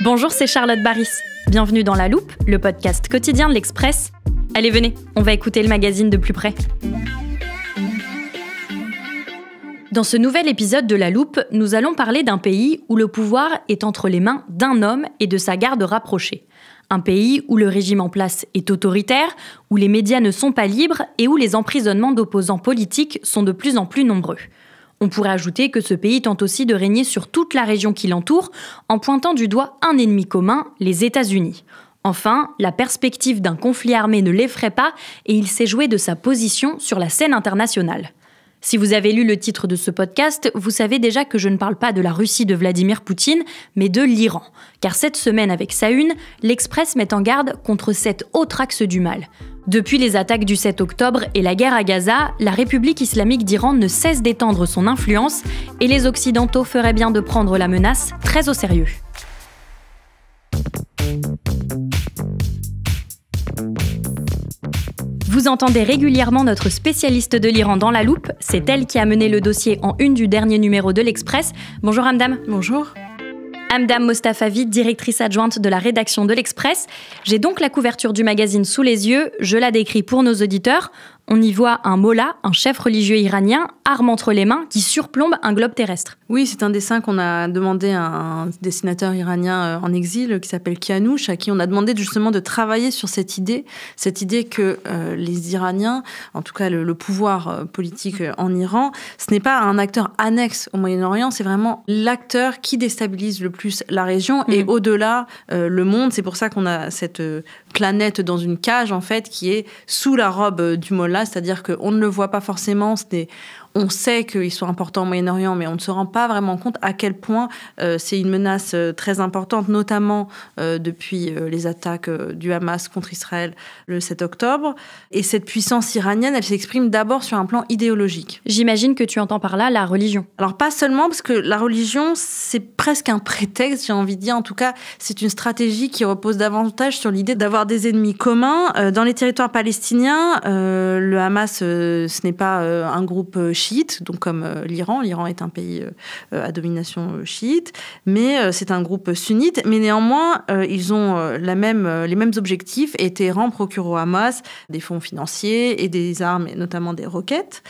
Bonjour, c'est Charlotte Baris. Bienvenue dans La Loupe, le podcast quotidien de l'Express. Allez, venez, on va écouter le magazine de plus près. Dans ce nouvel épisode de La Loupe, nous allons parler d'un pays où le pouvoir est entre les mains d'un homme et de sa garde rapprochée. Un pays où le régime en place est autoritaire, où les médias ne sont pas libres et où les emprisonnements d'opposants politiques sont de plus en plus nombreux. On pourrait ajouter que ce pays tente aussi de régner sur toute la région qui l'entoure en pointant du doigt un ennemi commun, les États-Unis. Enfin, la perspective d'un conflit armé ne l'effraie pas et il s'est joué de sa position sur la scène internationale. Si vous avez lu le titre de ce podcast, vous savez déjà que je ne parle pas de la Russie de Vladimir Poutine, mais de l'Iran. Car cette semaine avec sa l'Express met en garde contre cet autre axe du mal. Depuis les attaques du 7 octobre et la guerre à Gaza, la République islamique d'Iran ne cesse d'étendre son influence et les Occidentaux feraient bien de prendre la menace très au sérieux. Vous entendez régulièrement notre spécialiste de l'Iran dans la loupe. C'est elle qui a mené le dossier en une du dernier numéro de l'Express. Bonjour Amdam. Bonjour. Amdam Mostafavi, directrice adjointe de la rédaction de l'Express. J'ai donc la couverture du magazine sous les yeux, je la décris pour nos auditeurs on y voit un mollah, un chef religieux iranien, arme entre les mains, qui surplombe un globe terrestre. Oui, c'est un dessin qu'on a demandé à un dessinateur iranien euh, en exil qui s'appelle Kianouch, à qui on a demandé justement de travailler sur cette idée, cette idée que euh, les Iraniens, en tout cas le, pouvoir euh, politique en Iran, ce n'est pas un acteur annexe au Moyen-Orient, c'est vraiment l'acteur qui déstabilise le plus la région mm. et au-delà le monde. C'est pour ça qu'on a cette planète dans une cage en fait qui est sous la robe du mollah c'est-à-dire qu'on ne le voit pas forcément, on sait qu'ils sont importants au Moyen-Orient, mais on ne se rend pas vraiment compte à quel point euh, c'est une menace euh, très importante, notamment euh, depuis les attaques du Hamas contre Israël le 7 octobre. Et cette puissance iranienne, elle s'exprime d'abord sur un plan idéologique. J'imagine que tu entends par là la religion. Alors pas seulement, parce que la religion, c'est presque un prétexte, j'ai envie de dire. En tout cas, c'est une stratégie qui repose davantage sur l'idée d'avoir des ennemis communs. Dans les territoires palestiniens, le Hamas, ce n'est pas un groupe chiites, donc comme euh, l'Iran. L'Iran est un pays euh, euh, à domination chiite, mais c'est un groupe sunnite. Mais néanmoins, ils ont la même, les mêmes objectifs et Téhéran procure au Hamas des fonds financiers et des armes, et notamment des roquettes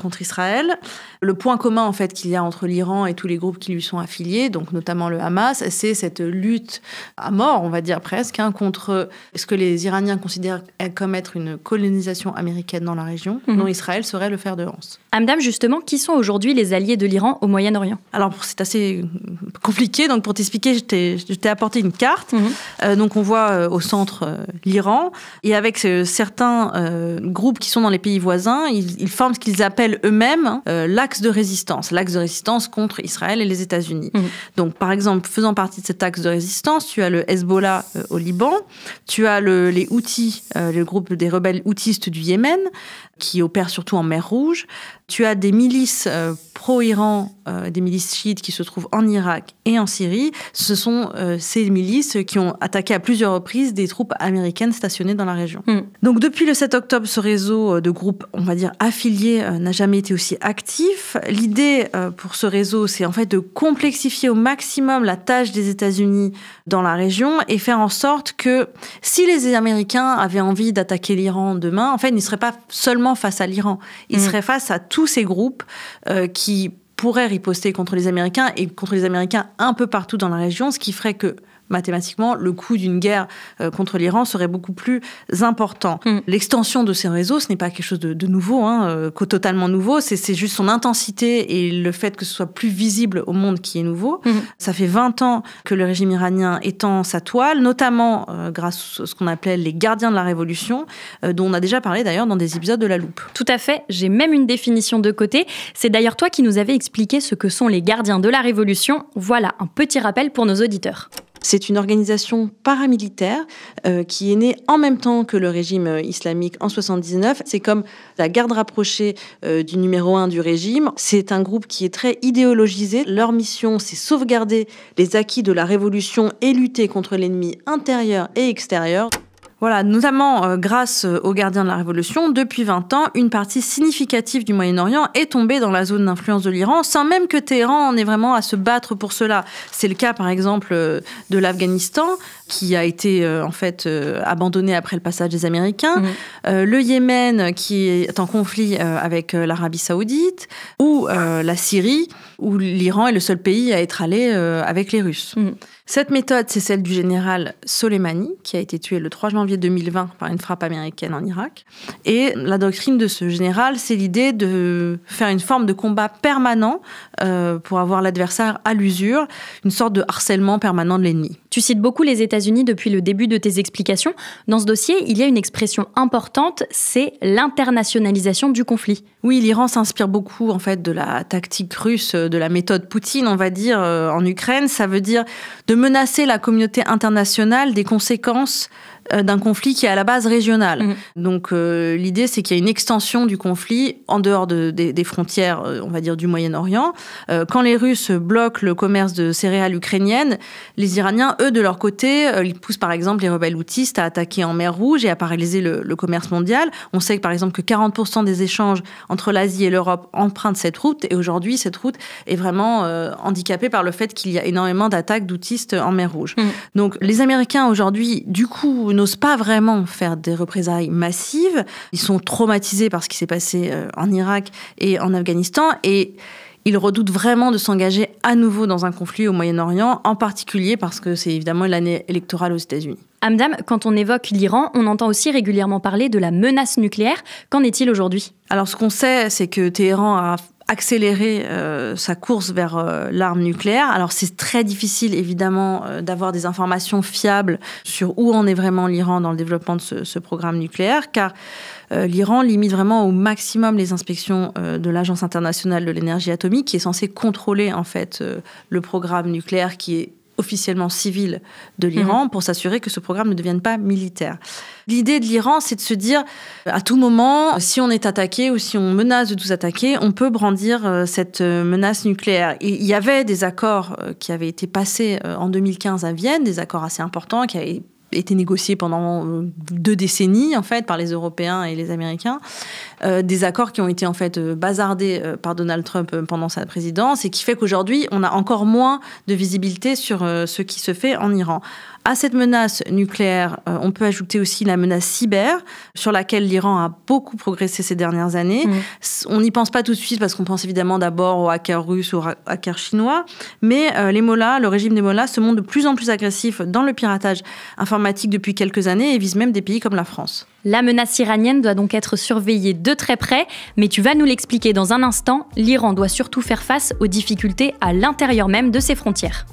contre Israël. Le point commun en fait qu'il y a entre l'Iran et tous les groupes qui lui sont affiliés, donc notamment le Hamas, c'est cette lutte à mort, on va dire presque, hein, contre ce que les Iraniens considèrent comme être une colonisation américaine dans la région, Non, mhm. dont Israël serait le fer de lance. Madame, justement, qui sont aujourd'hui les alliés de l'Iran au Moyen-Orient Alors, c'est assez euh, compliqué. Donc, pour t'expliquer, je t'ai apporté une carte. Mhm. Euh, donc, on voit euh, au centre l'Iran. Et avec certains groupes qui sont dans les pays voisins, ils, forment ce qu'ils appellent eux-mêmes hein, l'axe de résistance. L'axe de résistance contre Israël et les États-Unis. Mhm. Donc, par exemple, faisant partie de cet axe de résistance, tu as le Hezbollah au Liban, tu as les Houthis, le groupe des rebelles houthistes du Yémen, qui opèrent surtout en mer Rouge. Tu as des milices euh, pro-Iran, euh, des milices chiites qui se trouvent en Irak et en Syrie. Ce sont euh, ces milices qui ont attaqué à plusieurs reprises des troupes américaines stationnées dans la région. Hmm. Donc depuis le 7 octobre, ce réseau de groupes, on va dire affiliés, n'a jamais été aussi actif. L'idée pour ce réseau, c'est en fait de complexifier au maximum la tâche des États-Unis dans la région et faire en sorte que si les Américains avaient envie d'attaquer l'Iran demain, en fait, ils ne seraient pas seulement face à l'Iran. Il mm. serait face à tous ces groupes euh, qui pourraient riposter contre les Américains et contre les Américains un peu partout dans la région, ce qui ferait que mathématiquement, le coût d'une guerre euh, contre l'Iran serait beaucoup plus important. Mm. L'extension de ces réseaux, ce n'est pas quelque chose de, nouveau, hein, euh, totalement nouveau, c'est juste son intensité et le fait que ce soit plus visible au monde qui est nouveau. Mm. Ça fait 20 ans que le régime iranien étend sa toile, notamment euh, grâce à ce qu'on appelait les gardiens de la révolution, dont on a déjà parlé d'ailleurs dans des épisodes de La Loupe. Tout à fait, j'ai même une définition de côté. C'est d'ailleurs toi qui nous avais expliqué ce que sont les gardiens de la révolution. Voilà un petit rappel pour nos auditeurs. C'est une organisation paramilitaire euh, qui est née en même temps que le régime euh, islamique en 79. C'est comme la garde rapprochée euh, du numéro 1 du régime. C'est un groupe qui est très idéologisé. Leur mission, c'est sauvegarder les acquis de la révolution et lutter contre l'ennemi intérieur et extérieur. Voilà, notamment euh, grâce euh, aux gardiens de la Révolution, depuis 20 ans, une partie significative du Moyen-Orient est tombée dans la zone d'influence de l'Iran, sans même que Téhéran en ait vraiment à se battre pour cela. C'est le cas, par exemple, euh, de l'Afghanistan, qui a été euh, en fait euh, abandonné après le passage des Américains, mmh. euh, le Yémen qui est en conflit avec l'Arabie saoudite, ou la Syrie, où l'Iran est le seul pays à être allé avec les Russes. Mmh. Cette méthode, c'est celle du général Soleimani, qui a été tué le 3 janvier 2020 par une frappe américaine en Irak. Et la doctrine de ce général, c'est l'idée de faire une forme de combat permanent pour avoir l'adversaire à l'usure, une sorte de harcèlement permanent de l'ennemi. Tu cites beaucoup les États unis depuis le début de tes explications. Dans ce dossier, il y a une expression importante, c'est l'internationalisation du conflit. Oui, l'Iran s'inspire beaucoup en fait de la tactique russe, euh, de la méthode Poutine, on va dire, euh, en Ukraine. Ça veut dire de menacer la communauté internationale des conséquences euh, d'un conflit qui est à la base régional. Mmh. Donc euh, l'idée, c'est qu'il y a une extension du conflit en dehors des, frontières, euh, on va dire, du Moyen-Orient. quand les Russes bloquent le commerce de céréales ukrainiennes, les Iraniens, eux, de leur côté, ils poussent par exemple les rebelles houtistes à attaquer en mer Rouge et à paralyser le, commerce mondial. On sait que, par exemple que 40% des échanges entre l'Asie et l'Europe empruntent cette route. Et aujourd'hui, cette route est vraiment handicapée par le fait qu'il y a énormément d'attaques d'outistes en mer Rouge. Mmh. Donc les Américains, aujourd'hui, du coup, n'osent pas vraiment faire des représailles massives. Ils sont traumatisés par ce qui s'est passé euh, en Irak et en Afghanistan et ils redoutent vraiment de s'engager à nouveau dans un conflit au Moyen-Orient, en particulier parce que c'est évidemment l'année électorale aux États-Unis. Amdam, quand on évoque l'Iran, on entend aussi régulièrement parler de la menace nucléaire. Qu'en est-il aujourd'hui Alors ce qu'on sait, c'est que Téhéran a accélérer euh, sa course vers euh, l'arme nucléaire. Alors c'est très difficile évidemment euh, d'avoir des informations fiables sur où en est vraiment l'Iran dans le développement de ce, ce programme nucléaire, car l'Iran limite vraiment au maximum les inspections de l'Agence internationale de l'énergie atomique, qui est censée contrôler en fait le programme nucléaire qui est officiellement civile de l'Iran mhm. pour s'assurer que ce programme ne devienne pas militaire. L'idée de l'Iran, c'est de se dire, à tout moment, si on est attaqué ou si on menace de nous attaquer, on peut brandir euh, cette euh, menace nucléaire. Il y avait des accords euh, qui avaient été passés en 2015 à Vienne, des accords assez importants qui avaient été négocié pendant euh, deux décennies en fait par les Européens et les Américains, euh, des accords qui ont été en fait euh, bazardés par Donald Trump pendant sa présidence et qui fait qu'aujourd'hui on a encore moins de visibilité sur ce qui se fait en Iran. À cette menace nucléaire, on peut ajouter aussi la menace cyber, sur laquelle l'Iran a beaucoup progressé ces dernières années. Mmh. On n'y pense pas tout de suite parce qu'on pense évidemment d'abord aux hackers russes, aux hackers chinois, mais les Mollahs, le régime des Mollahs se montre de plus en plus agressif dans le piratage informatique depuis quelques années et vise même des pays comme la France. La menace iranienne doit donc être surveillée de très près, mais tu vas nous l'expliquer dans un instant, l'Iran doit surtout faire face aux difficultés à l'intérieur même de ses frontières.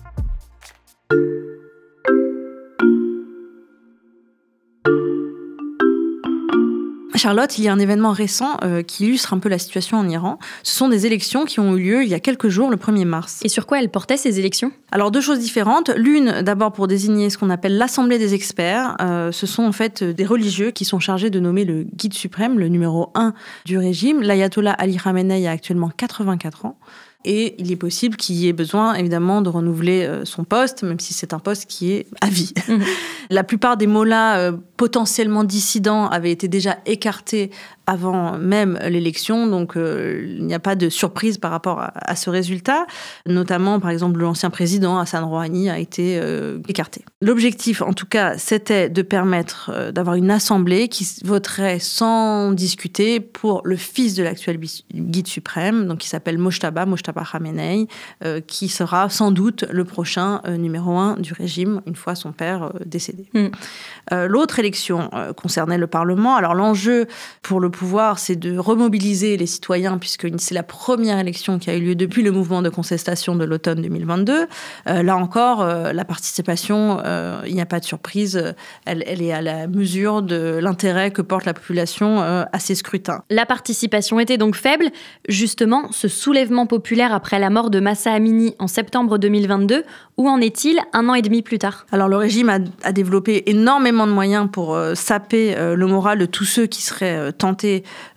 Charlotte, il y a un événement récent euh, qui illustre un peu la situation en Iran. Ce sont des élections qui ont eu lieu il y a quelques jours, le 1er mars. Et sur quoi elles portaient ces élections Alors deux choses différentes. L'une, d'abord pour désigner ce qu'on appelle l'Assemblée des experts. Euh, ce sont en fait des religieux qui sont chargés de nommer le guide suprême, le numéro 1 du régime. L'ayatollah Ali Khamenei a actuellement 84 ans. Et il est possible qu'il y ait besoin, évidemment, de renouveler euh, son poste, même si c'est un poste qui est à vie. Mm-hmm. La plupart des mots euh, potentiellement dissidents avaient été déjà écartés avant même l'élection, donc euh, il n'y a pas de surprise par rapport à, ce résultat. Notamment, par exemple, l'ancien président Hassan Rouhani a été euh, écarté. L'objectif, en tout cas, c'était de permettre euh, d'avoir une assemblée qui voterait sans discuter pour le fils de l'actuel guide suprême, donc qui s'appelle Mojtaba, Mojtaba Khamenei, qui sera sans doute le prochain numéro un du régime une fois son père décédé. Hmm. L'autre élection concernait le Parlement. Alors l'enjeu pour le pouvoir, c'est de remobiliser les citoyens, puisque c'est la première élection qui a eu lieu depuis le mouvement de contestation de l'automne 2022. Euh, là encore, euh, la participation, euh, il n'y a pas de surprise, elle, est à la mesure de l'intérêt que porte la population à ces scrutins. La participation était donc faible. Justement, ce soulèvement populaire après la mort de Massa Amini en septembre 2022, où en est-il un an et demi plus tard Alors le régime a, développé énormément de moyens pour saper le moral de tous ceux qui seraient tentés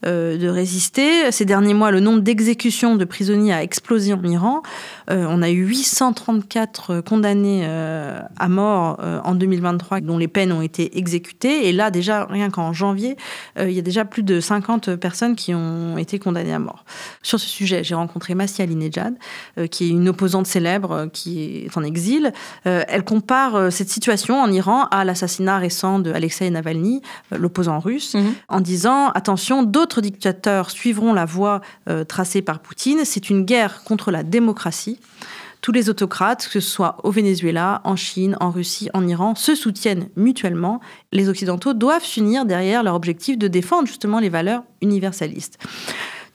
euh, de résister. Ces derniers mois, le nombre d'exécutions de prisonniers a explosé en Iran. Euh, on a eu 834 condamnés euh, à mort en 2023, dont les peines ont été exécutées. Et là, déjà, rien qu'en janvier, il y a déjà plus de 50 personnes qui ont été condamnées à mort. Sur ce sujet, j'ai rencontré Massia Alinejad, qui est une opposante célèbre qui est en exil. elle compare cette situation en Iran à l'assassinat récent de Alexei Navalny, l'opposant russe, mhm. en disant, attends, d'autres dictateurs suivront la voie euh, tracée par Poutine. C'est une guerre contre la démocratie. Tous les autocrates, que ce soit au Venezuela, en Chine, en Russie, en Iran, se soutiennent mutuellement. Les Occidentaux doivent s'unir derrière leur objectif de défendre justement les valeurs universalistes.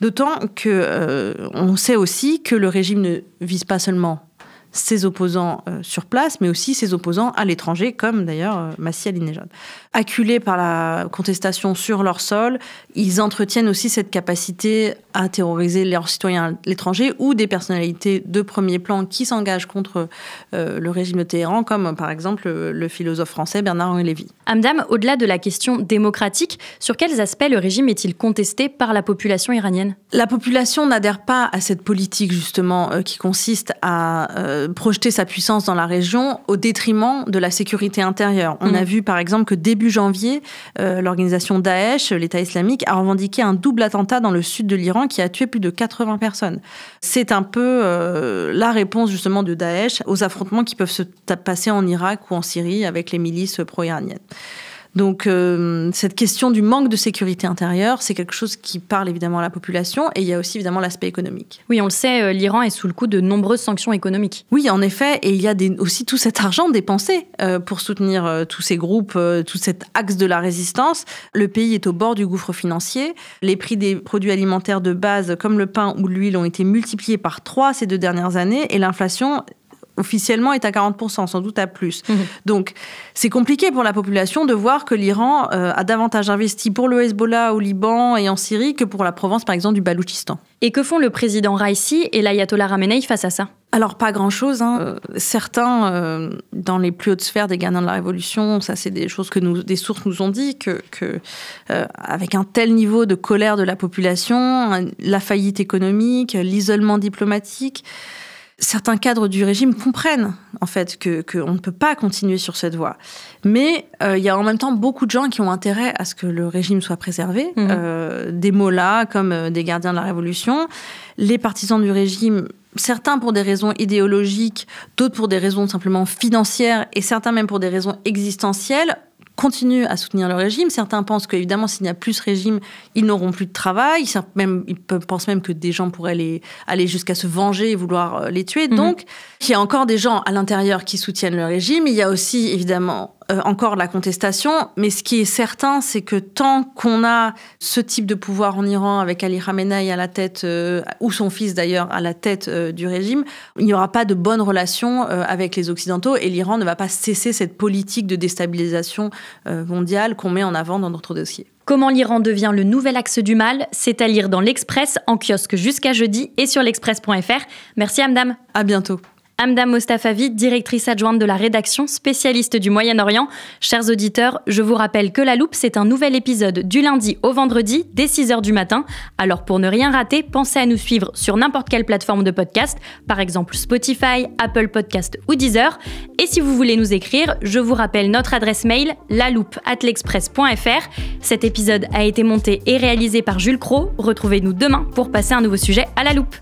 D'autant que euh, on sait aussi que le régime ne vise pas seulement ses opposants euh, sur place, mais aussi ses opposants à l'étranger, comme d'ailleurs euh, Massi Alinejad. Acculés par la contestation sur leur sol, ils entretiennent aussi cette capacité à terroriser leurs citoyens à l'étranger ou des personnalités de premier plan qui s'engagent contre euh, le régime de Téhéran, comme par exemple euh, le philosophe français Bernard-Henri Lévy. Amdam, au-delà de la question démocratique, sur quels aspects le régime est-il contesté par la population iranienne La population n'adhère pas à cette politique justement qui consiste à euh, projeter sa puissance dans la région au détriment de la sécurité intérieure. On mm-hmm. a vu par exemple que début janvier, euh, l'organisation Daesh, l'État islamique, a revendiqué un double attentat dans le sud de l'Iran qui a tué plus de 80 personnes. C'est un peu euh, la réponse justement de Daesh aux affrontements qui peuvent se passer en Irak ou en Syrie avec les milices pro-iraniennes. Donc euh, cette question du manque de sécurité intérieure, c'est quelque chose qui parle évidemment à la population et il y a aussi évidemment l'aspect économique. Oui, on le sait, euh, l'Iran est sous le coup de nombreuses sanctions économiques. Oui, en effet, et il y a aussi tout cet argent dépensé euh, pour soutenir tous ces groupes, tout cet axe de la résistance. Le pays est au bord du gouffre financier. Les prix des produits alimentaires de base comme le pain ou l'huile ont été multipliés par trois ces deux dernières années et l'inflation officiellement est à 40%, sans doute à plus. Mmh. Donc c'est compliqué pour la population de voir que l'Iran euh, a davantage investi pour le Hezbollah au Liban et en Syrie que pour la Provence, par exemple, du Baloutchistan. Et que font le président Raisi et l'ayatollah Ramenei face à ça alors pas grand-chose. Hein. Euh. certains, euh, dans les plus hautes sphères des gagnants de la Révolution, ça c'est des choses que nous, des sources nous ont dit que, avec un tel niveau de colère de la population, la faillite économique, l'isolement diplomatique, certains cadres du régime comprennent en fait que qu'on ne peut pas continuer sur cette voie. Mais euh, il y a en même temps beaucoup de gens qui ont intérêt à ce que le régime soit préservé. Mhm. Euh, des mollahs comme euh, des gardiens de la Révolution, les partisans du régime, certains pour des raisons idéologiques, d'autres pour des raisons simplement financières et certains même pour des raisons existentielles, continuent à soutenir le régime. Certains pensent qu'évidemment, s'il n'y a plus ce régime, ils n'auront plus de travail. ils pensent même que des gens pourraient aller jusqu'à se venger et vouloir euh, les tuer. Mhm. Donc, il y a encore des gens à l'intérieur qui soutiennent le régime. Il y a aussi, évidemment, euh, encore la contestation, mais ce qui est certain, c'est que tant qu'on a ce type de pouvoir en Iran avec Ali Khamenei à la tête, euh, ou son fils d'ailleurs à la tête euh, du régime, il n'y aura pas de bonnes relations avec les Occidentaux et l'Iran ne va pas cesser cette politique de déstabilisation mondiale qu'on met en avant dans notre dossier. Comment l'Iran devient le nouvel axe du mal, c'est à lire dans l'Express, en kiosque jusqu'à jeudi et sur l'express.fr. Merci Amdam. À bientôt. Amda Mostafavi, directrice adjointe de la rédaction, spécialiste du Moyen-Orient. Chers auditeurs, je vous rappelle que La Loupe, c'est un nouvel épisode du lundi au vendredi, dès 6h du matin. Alors pour ne rien rater, pensez à nous suivre sur n'importe quelle plateforme de podcast, par exemple Spotify, Apple Podcast ou Deezer. Et si vous voulez nous écrire, je vous rappelle notre adresse mail, laloupe.atlexpress.fr. Cet épisode a été monté et réalisé par Jules Cro. Retrouvez-nous demain pour passer un nouveau sujet à La Loupe.